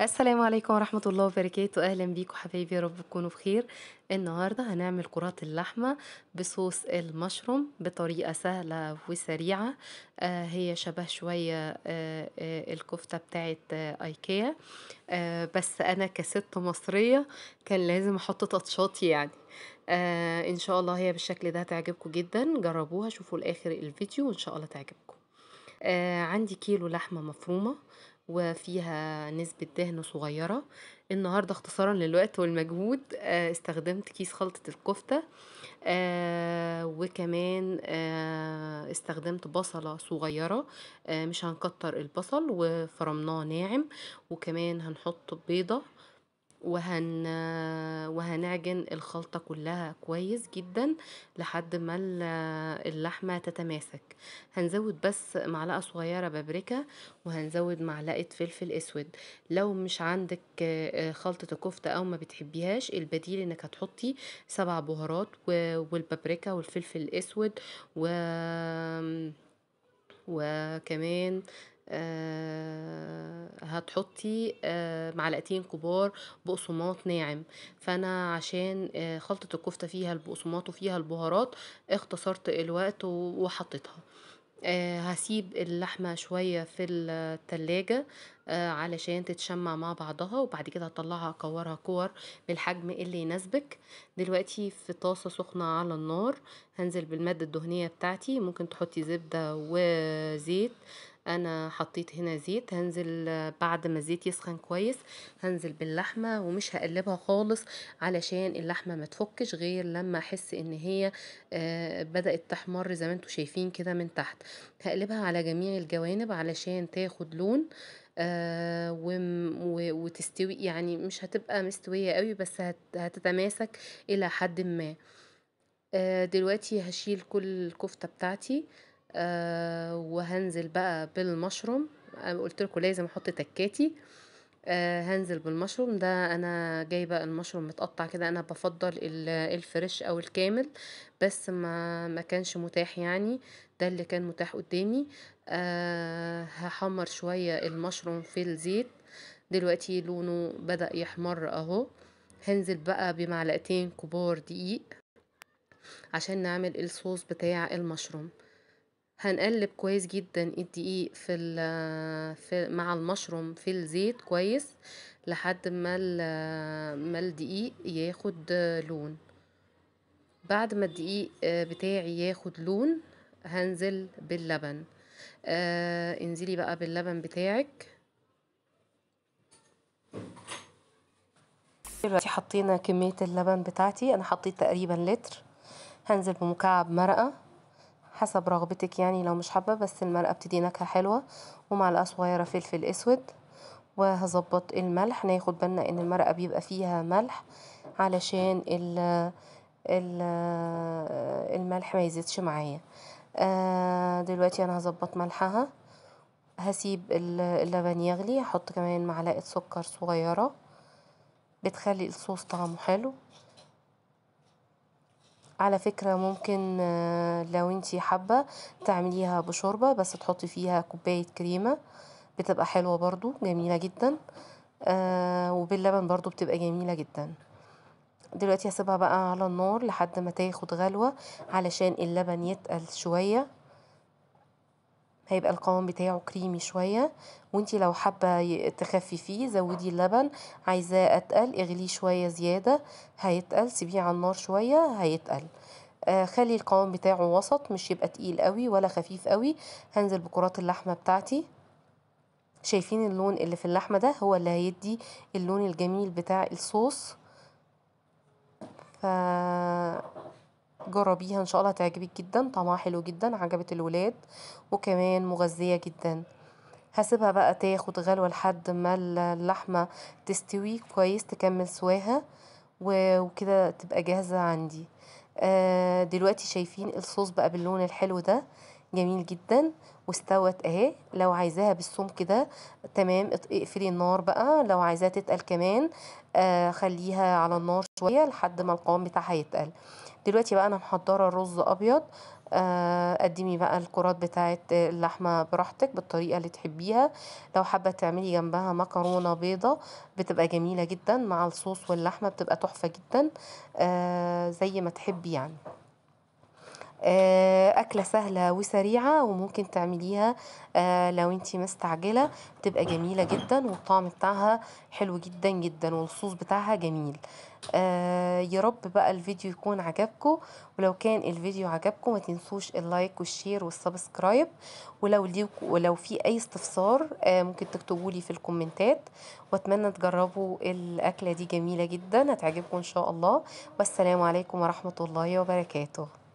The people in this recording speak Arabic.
السلام عليكم ورحمة الله وبركاته أهلا بيكم حبايبي يا رب تكونوا بخير النهاردة هنعمل كرات اللحمة بصوص المشروم بطريقة سهلة وسريعة آه هي شبه شوية آه آه الكفتة بتاعت آه، ايكيا آه، بس أنا كست مصرية كان لازم أحط تاتشات يعني آه، إن شاء الله هي بالشكل ده هتعجبكم جدا جربوها شوفوا لآخر الفيديو وإن شاء الله تعجبكم عندي كيلو لحمة مفرومة وفيها نسبة دهن صغيرة النهاردة اختصارا للوقت والمجهود آه، استخدمت كيس خلطة الكفتة آه، وكمان آه، استخدمت بصلة صغيرة مش هنكتر البصل وفرمناه ناعم وكمان هنحط بيضة وهن وهنعجن الخلطة كلها كويس جدا لحد ما اللحمة تتماسك هنزود بس معلقة صغيرة بابريكا وهنزود معلقة فلفل اسود لو مش عندك آه، خلطة الكفتة او ما بتحبيهاش البديل انك هتحطي سبع بهارات والبابريكا والفلفل الاسود و وكمان آه، هتحطي آه، معلقتين كبار بقسماط ناعم فانا عشان آه، خلطة الكفتة فيها البقسماط وفيها البهارات اختصرت الوقت وحطيتها آه، هسيب اللحمة شوية في التلاجة علشان تتشمع مع بعضها وبعد كده هطلعها اكورها كور بالحجم اللي يناسبك دلوقتي في طاسة سخنة على النار هنزل بالمادة الدهنية بتاعتي ممكن تحطي زبدة وزيت انا حطيت هنا زيت هنزل بعد ما الزيت يسخن كويس هنزل باللحمة ومش هقلبها خالص علشان اللحمة ما تفكش غير لما احس ان هي آه، بدأت تحمر زي ما انتوا شايفين كده من تحت هقلبها على جميع الجوانب علشان تاخد لون آه، وتستوي يعني مش هتبقى مستوية قوي بس هتتماسك الى حد ما آه، دلوقتي هشيل كل الكفتة بتاعتي آه، وهنزل بقى بالمشروم قلت لكم لازم احط تكاتي آه هنزل بالمشروم ده انا جايبه المشروم متقطع كده انا بفضل الفريش او الكامل بس ما ما كانش متاح يعني ده اللي كان متاح قدامي أه هحمر شويه المشروم في الزيت دلوقتي لونه بدا يحمر اهو هنزل بقى بمعلقتين كبار دقيق عشان نعمل الصوص بتاع المشروم هنقلب كويس جدا الدقيق في, آه، في مع المشروم في الزيت كويس لحد ما آه، ما الدقيق ياخد لون بعد ما الدقيق آه، بتاعي ياخد لون هنزل باللبن آه انزلي بقى باللبن بتاعك دلوقتي حطينا كمية اللبن بتاعتي انا حطيت تقريبا لتر هنزل بمكعب مرقة حسب رغبتك يعني لو مش حابة بس المرقة بتدي نكهة حلوة ومعلقة صغيرة فلفل اسود وهظبط الملح ناخد بالنا ان المرقة بيبقى فيها ملح علشان ال ال الملح ما يزيدش معايا آه، دلوقتي انا هظبط ملحها هسيب اللبن يغلي هحط كمان معلقة سكر صغيرة بتخلي الصوص طعمه حلو على فكرة ممكن آه، لو انتي حابة تعمليها بشوربة بس تحطي فيها كوباية كريمة بتبقى حلوة برضو جميلة جدا آه، وباللبن برضو بتبقى جميلة جدا دلوقتي هسيبها بقى على النار لحد ما تاخد غلوة علشان اللبن يتقل شوية هيبقى القوام بتاعه كريمي شوية وانتي لو حابة تخففيه زودي اللبن عايزاه اتقل اغليه شوية زيادة هيتقل سيبيه على النار شوية هيتقل آه خلي القوام بتاعه وسط مش يبقى تقيل قوي ولا خفيف قوي هنزل بكرات اللحمة بتاعتي شايفين اللون اللي في اللحمة ده هو اللي هيدي اللون الجميل بتاع الصوص ف جربيها ان شاء الله هتعجبك جدا طعمها حلو جدا عجبت الولاد وكمان مغذية جدا هسيبها بقى تاخد غلوة لحد ما اللحمة تستوي كويس تكمل سواها وكده تبقى جاهزة عندي آه، دلوقتي شايفين الصوص بقى باللون الحلو ده جميل جدا واستوت اهي لو عايزاها بالصوم كده تمام اقفلي النار بقى لو عايزاها تتقل كمان آه، خليها على النار شويه لحد ما القوام بتاعها يتقل دلوقتي بقى انا محضره رز ابيض آه، قدمي بقى الكرات بتاعه اللحمه براحتك بالطريقه اللي تحبيها لو حابه تعملي جنبها مكرونه بيضه بتبقى جميله جدا مع الصوص واللحمه بتبقى تحفه جدا آه، زي ما تحبي يعني آه، أكلة سهلة وسريعة وممكن تعمليها آه، لو أنت مستعجلة بتبقى جميلة جدا والطعم بتاعها حلو جدا جدا والصوص بتاعها جميل آه، يا رب بقى الفيديو يكون عجبكم ولو كان الفيديو عجبكم ما تنسوش اللايك والشير والسبسكرايب ولو ولو في اي استفسار ممكن تكتبوا لي في الكومنتات واتمنى تجربوا الاكله دي جميله جدا هتعجبكم ان شاء الله والسلام عليكم ورحمه الله وبركاته